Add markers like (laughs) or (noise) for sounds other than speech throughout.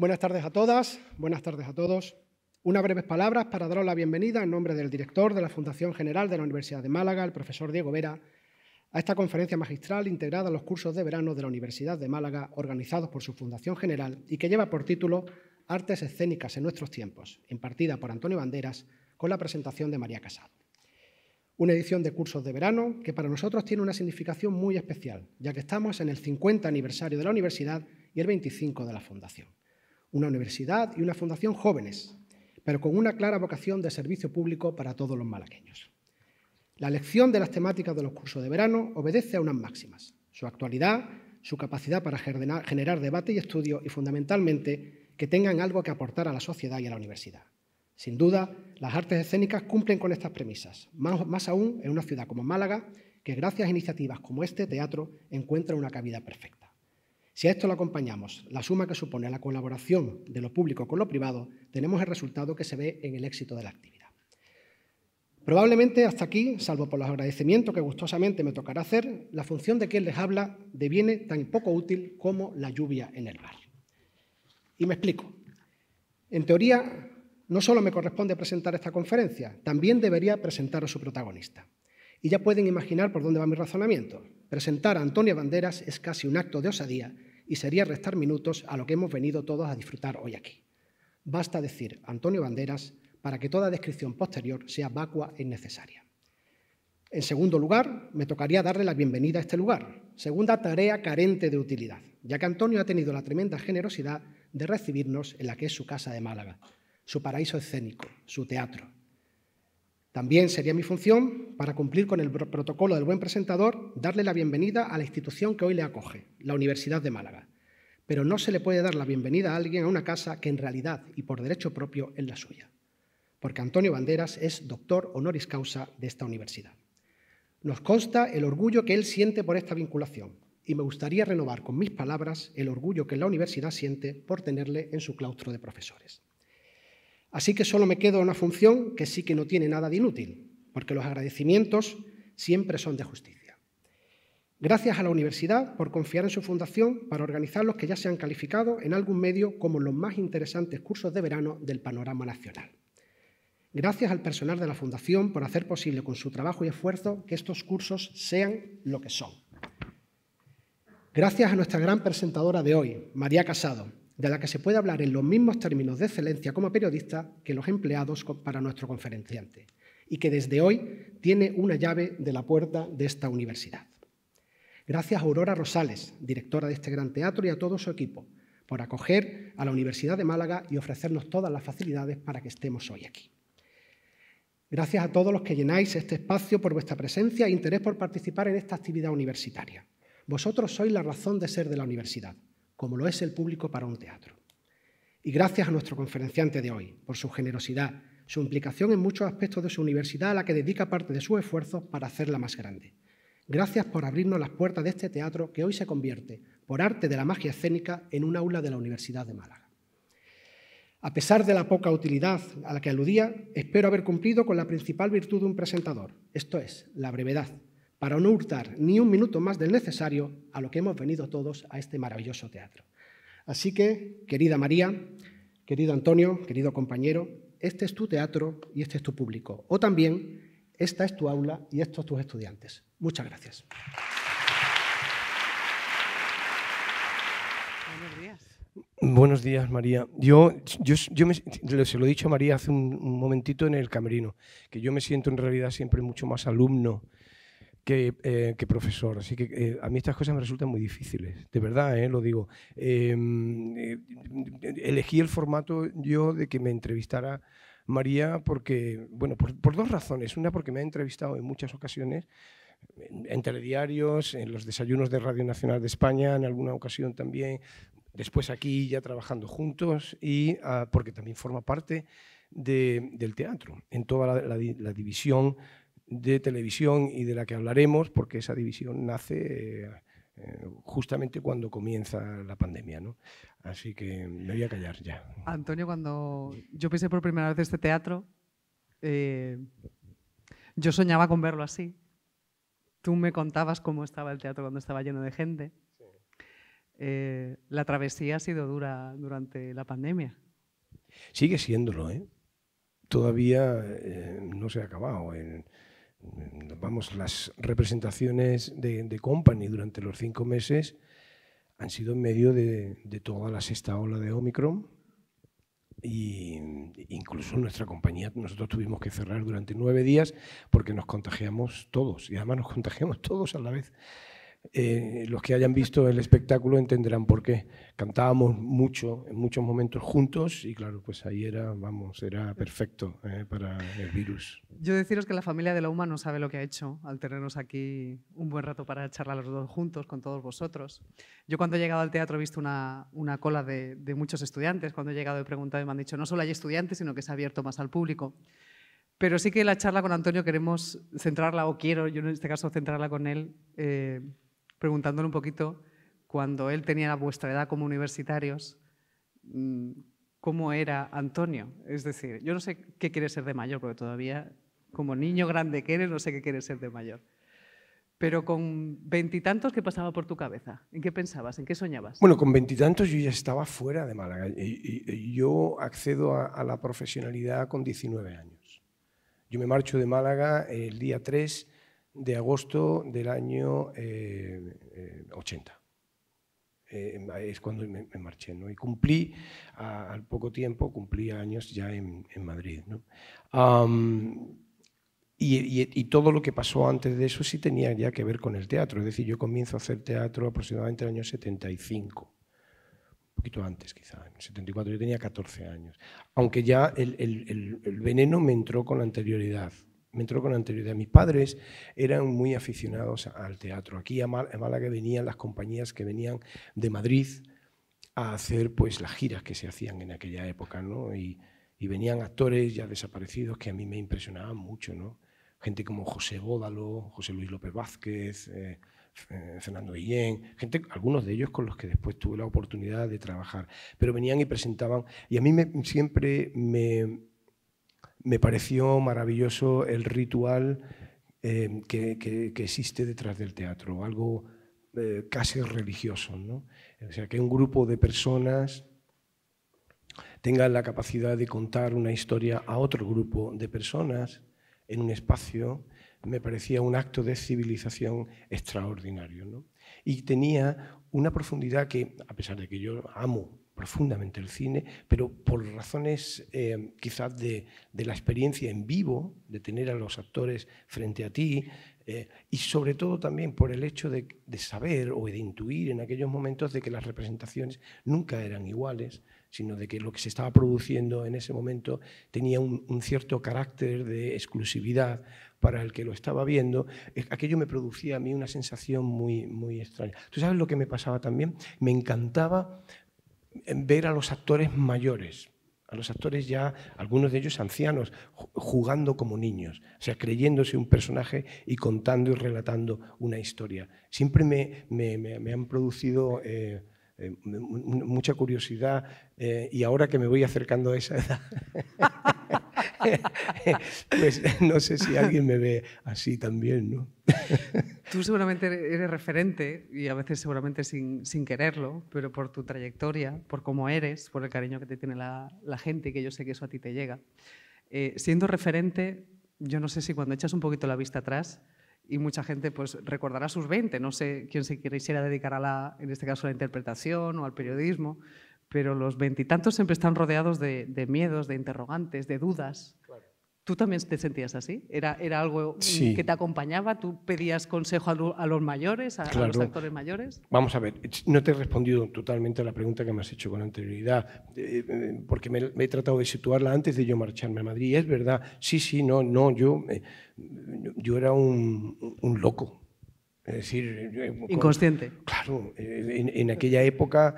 Buenas tardes a todas, buenas tardes a todos. Unas breves palabras para daros la bienvenida en nombre del director de la Fundación General de la Universidad de Málaga, el profesor Diego Vera, a esta conferencia magistral integrada a los cursos de verano de la Universidad de Málaga organizados por su Fundación General y que lleva por título Artes escénicas en nuestros tiempos, impartida por Antonio Banderas con la presentación de María Casado. Una edición de cursos de verano que para nosotros tiene una significación muy especial, ya que estamos en el 50 aniversario de la universidad y el 25 de la fundación una universidad y una fundación jóvenes, pero con una clara vocación de servicio público para todos los malaqueños. La elección de las temáticas de los cursos de verano obedece a unas máximas, su actualidad, su capacidad para generar debate y estudio y, fundamentalmente, que tengan algo que aportar a la sociedad y a la universidad. Sin duda, las artes escénicas cumplen con estas premisas, más, más aún en una ciudad como Málaga, que gracias a iniciativas como este teatro encuentra una cabida perfecta. Si a esto lo acompañamos, la suma que supone la colaboración de lo público con lo privado, tenemos el resultado que se ve en el éxito de la actividad. Probablemente hasta aquí, salvo por los agradecimientos que gustosamente me tocará hacer, la función de quien les habla deviene tan poco útil como la lluvia en el mar. Y me explico. En teoría, no solo me corresponde presentar esta conferencia, también debería presentar a su protagonista. Y ya pueden imaginar por dónde va mi razonamiento. Presentar a Antonio Banderas es casi un acto de osadía y sería restar minutos a lo que hemos venido todos a disfrutar hoy aquí. Basta decir Antonio Banderas para que toda descripción posterior sea vacua e innecesaria. En segundo lugar, me tocaría darle la bienvenida a este lugar, segunda tarea carente de utilidad, ya que Antonio ha tenido la tremenda generosidad de recibirnos en la que es su casa de Málaga, su paraíso escénico, su teatro, también sería mi función, para cumplir con el protocolo del buen presentador, darle la bienvenida a la institución que hoy le acoge, la Universidad de Málaga. Pero no se le puede dar la bienvenida a alguien a una casa que en realidad y por derecho propio es la suya, porque Antonio Banderas es doctor honoris causa de esta universidad. Nos consta el orgullo que él siente por esta vinculación y me gustaría renovar con mis palabras el orgullo que la universidad siente por tenerle en su claustro de profesores. Así que solo me quedo una función que sí que no tiene nada de inútil, porque los agradecimientos siempre son de justicia. Gracias a la universidad por confiar en su fundación para organizar los que ya se han calificado en algún medio como los más interesantes cursos de verano del panorama nacional. Gracias al personal de la fundación por hacer posible con su trabajo y esfuerzo que estos cursos sean lo que son. Gracias a nuestra gran presentadora de hoy, María Casado, de la que se puede hablar en los mismos términos de excelencia como periodista que los empleados para nuestro conferenciante, y que desde hoy tiene una llave de la puerta de esta universidad. Gracias a Aurora Rosales, directora de este gran teatro, y a todo su equipo, por acoger a la Universidad de Málaga y ofrecernos todas las facilidades para que estemos hoy aquí. Gracias a todos los que llenáis este espacio por vuestra presencia e interés por participar en esta actividad universitaria. Vosotros sois la razón de ser de la universidad como lo es el público para un teatro. Y gracias a nuestro conferenciante de hoy por su generosidad, su implicación en muchos aspectos de su universidad a la que dedica parte de su esfuerzo para hacerla más grande. Gracias por abrirnos las puertas de este teatro que hoy se convierte, por arte de la magia escénica, en un aula de la Universidad de Málaga. A pesar de la poca utilidad a la que aludía, espero haber cumplido con la principal virtud de un presentador, esto es, la brevedad para no hurtar ni un minuto más del necesario a lo que hemos venido todos a este maravilloso teatro. Así que, querida María, querido Antonio, querido compañero, este es tu teatro y este es tu público. O también, esta es tu aula y estos tus estudiantes. Muchas gracias. Buenos días. Buenos días, María. Yo, yo, yo me, se lo he dicho a María hace un momentito en el camerino, que yo me siento en realidad siempre mucho más alumno que, eh, profesor. Así que eh, a mí estas cosas me resultan muy difíciles, de verdad, eh, lo digo. Em, elegí el formato yo de que me entrevistara María porque, bueno, por, dos razones. Una, porque me ha entrevistado en muchas ocasiones en telediarios, en los desayunos de Radio Nacional de España, en alguna ocasión también, después aquí ya trabajando juntos, y ah, porque también forma parte del teatro, en toda la división de televisión y de la que hablaremos, porque esa división nace eh, eh, justamente cuando comienza la pandemia. ¿no? Así que me voy a callar ya. Antonio, cuando yo pensé por primera vez este teatro, eh, yo soñaba con verlo así. Tú me contabas cómo estaba el teatro cuando estaba lleno de gente. la travesía ha sido dura durante la pandemia. Sigue siéndolo, ¿eh? Todavía no se ha acabado. Mm, vamos, las representaciones de, Company durante los cinco meses han sido en medio de, toda la sexta ola de Omicron y incluso nuestra compañía, nosotros tuvimos que cerrar durante nueve días porque nos contagiamos todos y además nos contagiamos (laughs) todos a la vez. Eh, los que hayan visto el espectáculo entenderán por qué. Cantábamos mucho, en muchos momentos juntos y claro, pues ahí era, vamos, era perfecto eh, para el virus. Yo deciros que la familia de la UMA no sabe lo que ha hecho al tenernos aquí un buen rato para charlar los dos juntos con todos vosotros. Yo cuando he llegado al teatro he visto una, una cola de, muchos estudiantes, cuando he llegado he preguntado y me han dicho no solo hay estudiantes, sino que se ha abierto más al público. Pero sí que la charla con Antonio queremos centrarla, o quiero yo en este caso centrarla con él. Eh, preguntándole un poquito, cuando él tenía vuestra edad como universitarios, mm, cómo era Antonio. Es decir, yo no sé qué quiere ser de mayor, porque todavía, como niño grande que eres, no sé qué quiere ser de mayor. Pero con veintitantos, ¿qué pasaba por tu cabeza? ¿En qué pensabas? ¿En qué soñabas? Bueno, con veintitantos yo ya estaba fuera de Málaga. Y, yo accedo a, a, la profesionalidad con 19 años. Yo me marcho de Málaga el día 3 de agosto del año 80. Eh, eh, eh, es cuando me, marché, ¿no? Y cumplí, al poco tiempo, cumplí años ya en, Madrid, y, todo lo que pasó antes de eso sí tenía ya que ver con el teatro. Es decir, yo comienzo a hacer teatro aproximadamente en el año 75, un poquito antes quizá, en 74 yo tenía 14 años. Aunque ya el, veneno me entró con la anterioridad, me entró con anterioridad. Mis padres eran muy aficionados al teatro. Aquí a, Málaga venían las compañías que venían de Madrid a hacer pues las giras que se hacían en aquella época, ¿no? Y, venían actores ya desaparecidos que a mí me impresionaban mucho, ¿no? Gente como José Gódalo, José Luis López Vázquez, eh, eh, Fernando Guillén, gente, algunos de ellos con los que después tuve la oportunidad de trabajar, pero venían y presentaban, y a mí siempre me, me pareció maravilloso el ritual eh, que, existe detrás del teatro, algo eh, casi religioso. O sea, que un grupo de personas tenga la capacidad de contar una historia a otro grupo de personas en un espacio, me parecía un acto de civilización extraordinario. Y tenía una profundidad que, a pesar de que yo amo profundamente el cine, pero por razones eh, quizás de, la experiencia en vivo, de tener a los actores frente a ti, eh, y sobre todo también por el hecho de, saber o de intuir en aquellos momentos de que las representaciones nunca eran iguales, sino de que lo que se estaba produciendo en ese momento tenía un, cierto carácter de exclusividad para el que lo estaba viendo, eh, aquello me producía a mí una sensación muy, muy extraña. ¿Tú sabes lo que me pasaba también? Me encantaba ver a los actores mayores, a los actores ya, algunos de ellos ancianos, jugando como niños, o sea, creyéndose un personaje y contando y relatando una historia. Siempre me, me, me han producido eh, eh, mucha curiosidad eh, y ahora que me voy acercando a esa edad. (laughs) (laughs) pues no sé si alguien me ve así también, ¿no? Tú seguramente eres referente y a veces seguramente sin, quererlo, pero por tu trayectoria, por cómo eres, por el cariño que te tiene la, gente que yo sé que eso a ti te llega. Eh, siendo referente, yo no sé si cuando echas un poquito la vista atrás y mucha gente pues recordará sus 20, no sé quién se quisiera dedicar a la, en este caso a la interpretación o al periodismo, pero los veintitantos siempre están rodeados de, miedos, de interrogantes, de dudas. ¿Tú también te sentías así? ¿Era, era algo que te acompañaba? ¿Tú pedías consejo a, los mayores, a, los actores mayores? Vamos a ver, no te he respondido totalmente a la pregunta que me has hecho con anterioridad, eh, eh, porque me, he tratado de situarla antes de yo marcharme a Madrid. Es verdad, sí, sí, no, no, yo, yo era un, loco, es decir, eh, inconsciente. claro, en, aquella época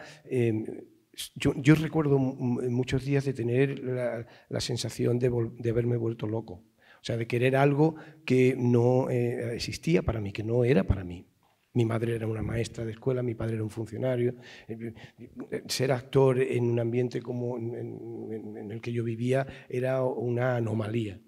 yo, recuerdo muchos días de tener la, sensación de, haberme vuelto loco, o sea, de querer algo que no eh, existía para mí, que no era para mí. Mi madre era una maestra de escuela, mi padre era un funcionario. Eh, eh, ser actor en un ambiente como en, en el que yo vivía era una anomalía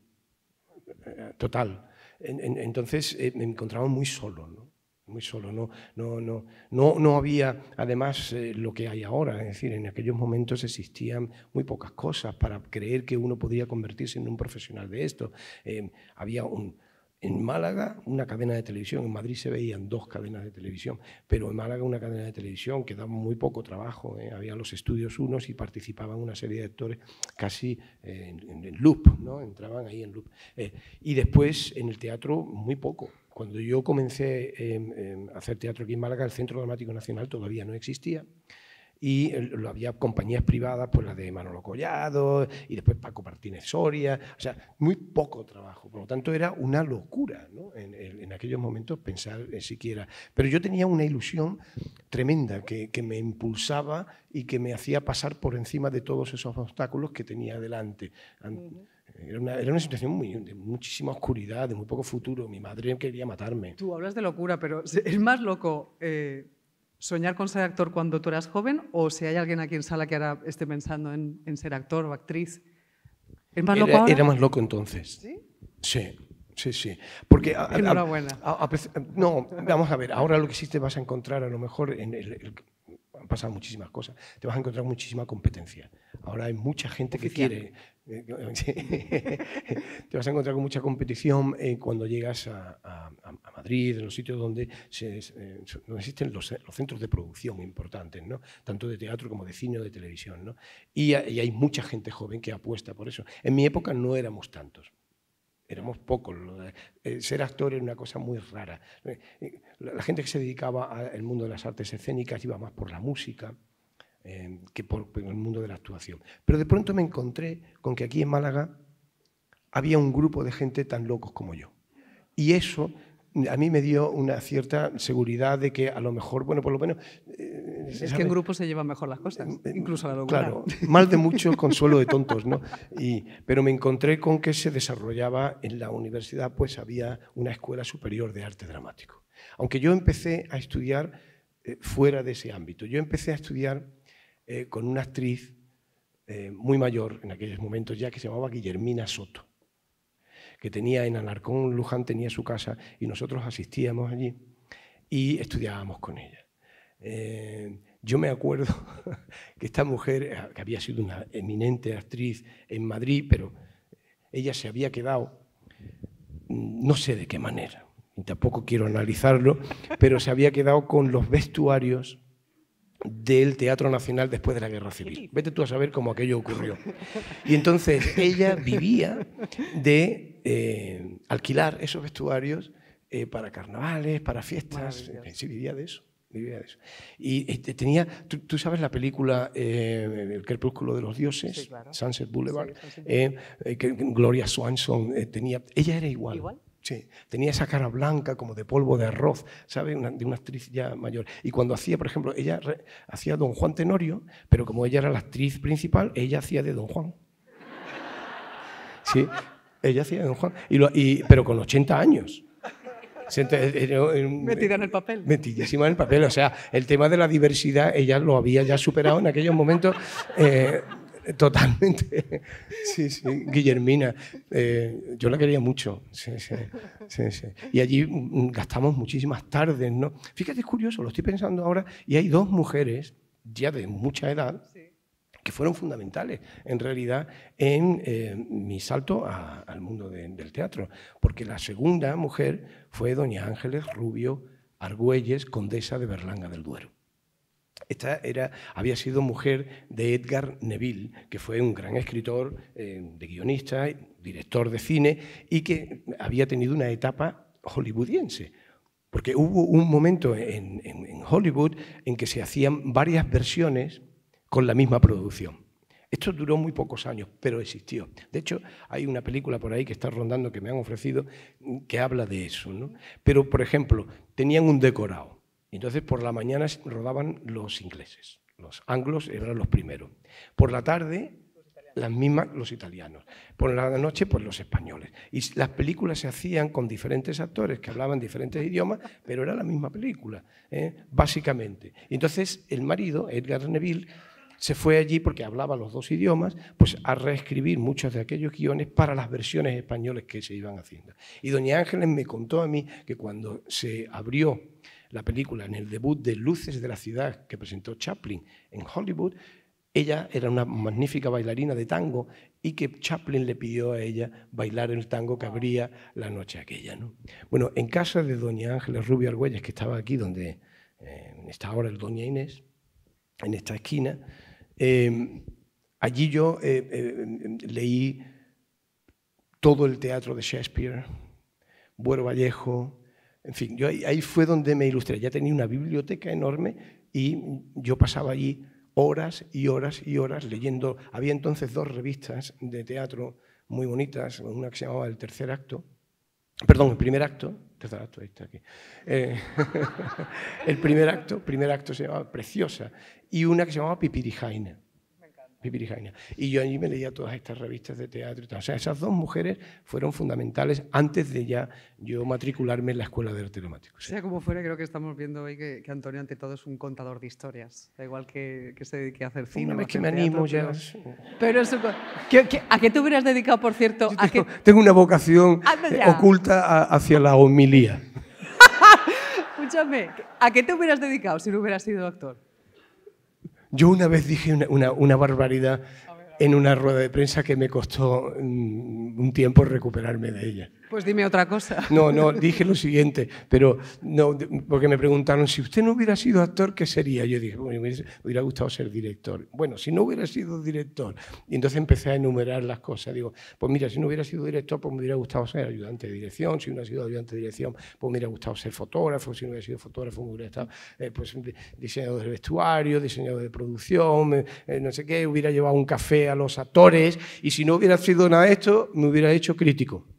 total. entonces me encontraba muy solo muy solo, no, no, no, no, no había además eh, lo que hay ahora, es decir, en aquellos momentos existían muy pocas cosas para creer que uno podía convertirse en un profesional de esto. Em, había un, en Málaga una cadena de televisión, en Madrid se veían dos cadenas de televisión, pero en Málaga una cadena de televisión que daba muy poco trabajo, eh, había los estudios unos y participaban una serie de actores casi eh, en, loop, ¿no? entraban ahí en loop. y después en el teatro muy poco, cuando yo comencé em, em, a hacer teatro aquí en Málaga, el Centro Dramático Nacional todavía no existía y lo había compañías privadas, pues la de Manolo Collado y después Paco Martínez Soria, o sea, muy poco trabajo, por lo tanto era una locura ¿no? en, aquellos momentos pensar eh, siquiera. Pero yo tenía una ilusión tremenda que, que, me impulsaba y que me hacía pasar por encima de todos esos obstáculos que tenía delante. Era una, situación de muchísima oscuridad, de muy poco futuro. Mi madre quería matarme. Tú hablas de locura, pero es más loco eh, soñar con ser actor cuando tú eras joven o si hay alguien aquí en sala que ahora esté pensando en, ser actor o actriz. era, más loco entonces. ¿Sí? Sí. Sí, Porque Enhorabuena. no, vamos a ver, ahora lo que sí te vas a encontrar a lo mejor en el pasan muchísimas cosas. Te vas a encontrar muchísima competencia. Ahora hay mucha gente que quiere. Eh, (laughs) te vas a encontrar con mucha competición eh, cuando llegas a, Madrid, en los sitios donde, se, eh, existen los, centros de producción importantes, tanto de teatro como de cine o de televisión. y hay mucha gente joven que apuesta por eso. En mi época no éramos tantos éramos pocos. Eh, ser actor era una cosa muy rara. Eh, eh, la gente que se dedicaba al mundo de las artes escénicas iba más por la música que por, el mundo de la actuación. Pero de pronto me encontré con que aquí en Málaga había un grupo de gente tan locos como yo. Y eso a mí me dio una cierta seguridad de que a lo mejor, bueno, por lo menos es que en grupo se llevan mejor las cosas, eh, eh, incluso la Claro, mal de mucho, consuelo de tontos, ¿no? Y, pero me encontré con que se desarrollaba en la universidad, pues había una escuela superior de arte dramático. Aunque yo empecé a estudiar eh, fuera de ese ámbito. Yo empecé a estudiar con una actriz muy mayor en aquellos momentos ya que se llamaba Guillermina Soto, que tenía en Anarcón, Luján tenía su casa y nosotros asistíamos allí y estudiábamos con ella. Eh, yo me acuerdo (laughs) que esta mujer, eh, que había sido una eminente actriz en Madrid, pero ella se había quedado, mm, no sé de qué manera, y tampoco quiero analizarlo, pero se había quedado con los vestuarios del Teatro Nacional después de la Guerra Civil. Vete tú a saber cómo aquello ocurrió. Y entonces ella vivía de eh, alquilar esos vestuarios para carnavales, para fiestas, sí vivía de eso. Y, este, tenía, ¿tú, sabes la película eh, El crepúsculo de los dioses, Sunset Boulevard, eh, eh, que Gloria Swanson tenía, ella era igual. Sí, tenía esa cara blanca como de polvo de arroz, ¿sabes? de una actriz ya mayor. Y cuando hacía, por ejemplo, ella hacía Don Juan Tenorio, pero como ella era la actriz principal, ella hacía de Don Juan. (laughs) Sí, ella hacía de Don Juan, y pero con 80 años. Eh, eh, Metida en el papel. Metidísima en el papel. O sea, el tema de la diversidad ella lo había ya superado en aquellos momentos. Eh, totalmente. (laughs) Sí, sí, Guillermina. yo la quería mucho. Sí, sí, sí, sí, Y allí mm, gastamos muchísimas tardes, ¿no? Fíjate, es curioso, lo estoy pensando ahora, y hay dos mujeres, ya de mucha edad, que fueron fundamentales en realidad en eh, mi salto al mundo del teatro, porque la segunda mujer fue doña Ángeles Rubio Argüelles, condesa de Berlanga del Duero. Esta era, había sido mujer de Edgar Neville, que fue un gran escritor, eh, de guionista, director de cine y que había tenido una etapa hollywoodiense. Porque hubo un momento en Hollywood en que se hacían varias versiones con la misma producción. Esto duró muy pocos años, pero existió. De hecho, hay una película por ahí que está rondando, que me han ofrecido, mm, que habla de eso. Pero, por ejemplo, tenían un decorado. Entonces, por la mañana rodaban los ingleses. Los anglos eran los primeros. Por la tarde, las mismas los italianos. Por la noche, pues los españoles. Y las películas se hacían con diferentes actores que hablaban diferentes idiomas, pero era la misma película, ¿eh? básicamente. Entonces, el marido, Edgar Neville, se fue allí, porque hablaba los dos idiomas, pues a reescribir muchos de aquellos guiones para las versiones españoles que se iban haciendo. Y doña Ángeles me contó a mí que cuando se abrió la película en el debut de Luces de la Ciudad que presentó Chaplin en Hollywood, ella era una magnífica bailarina de tango y que Chaplin le pidió a ella bailar el tango que abría la noche aquella. Bueno, en casa de doña Ángeles Rubio Argüelles, que estaba aquí donde eh, está ahora el doña Inés, en esta esquina, Em, allí yo eh, eh, leí todo el teatro de Shakespeare, Buero Vallejo, en fin, ahí, fue donde me ilustré. Ya tenía una biblioteca enorme y yo pasaba allí horas y horas y horas leyendo. Había entonces dos revistas de teatro muy bonitas, una que se llamaba El Tercer Acto, perdón, el primer acto, tercer acto, está aquí. Eh, (laughs) el primer acto, primer acto se llamaba Preciosa y una que se llamaba Pipirijaina. Pipirijaina. Y yo allí me leía todas estas revistas de teatro O sea, esas dos mujeres fueron fundamentales antes de ya yo matricularme en la Escuela de Arte Dramático. Sea como fuera, creo que estamos viendo hoy que, Antonio, ante todo, es un contador de historias. Da igual que, se dedique a hacer cine. Una vez que me animo ya. Pero, a qué te hubieras dedicado, por cierto? tengo, una vocación eh, oculta hacia la homilía. (laughs) Escúchame, ¿a qué te hubieras dedicado si no hubieras sido actor? Yo una vez dije una, barbaridad en una rueda de prensa que me costó mm, un tiempo recuperarme de ella. Pues dime otra cosa. No, no, dije lo siguiente, pero no, porque me preguntaron, si usted no hubiera sido actor, ¿qué sería? Yo dije, bueno, me hubiera gustado ser director. Bueno, si no hubiera sido director, y entonces empecé a enumerar las cosas. Digo, pues mira, si no hubiera sido director, pues me hubiera gustado ser ayudante de dirección, si no hubiera sido ayudante de dirección, pues me hubiera gustado ser fotógrafo, si no hubiera sido fotógrafo, me hubiera estado eh, pues, diseñador de vestuario, diseñador de producción, eh, eh, no sé qué, hubiera llevado un café a los actores, y si no hubiera sido nada de esto, me hubiera hecho crítico.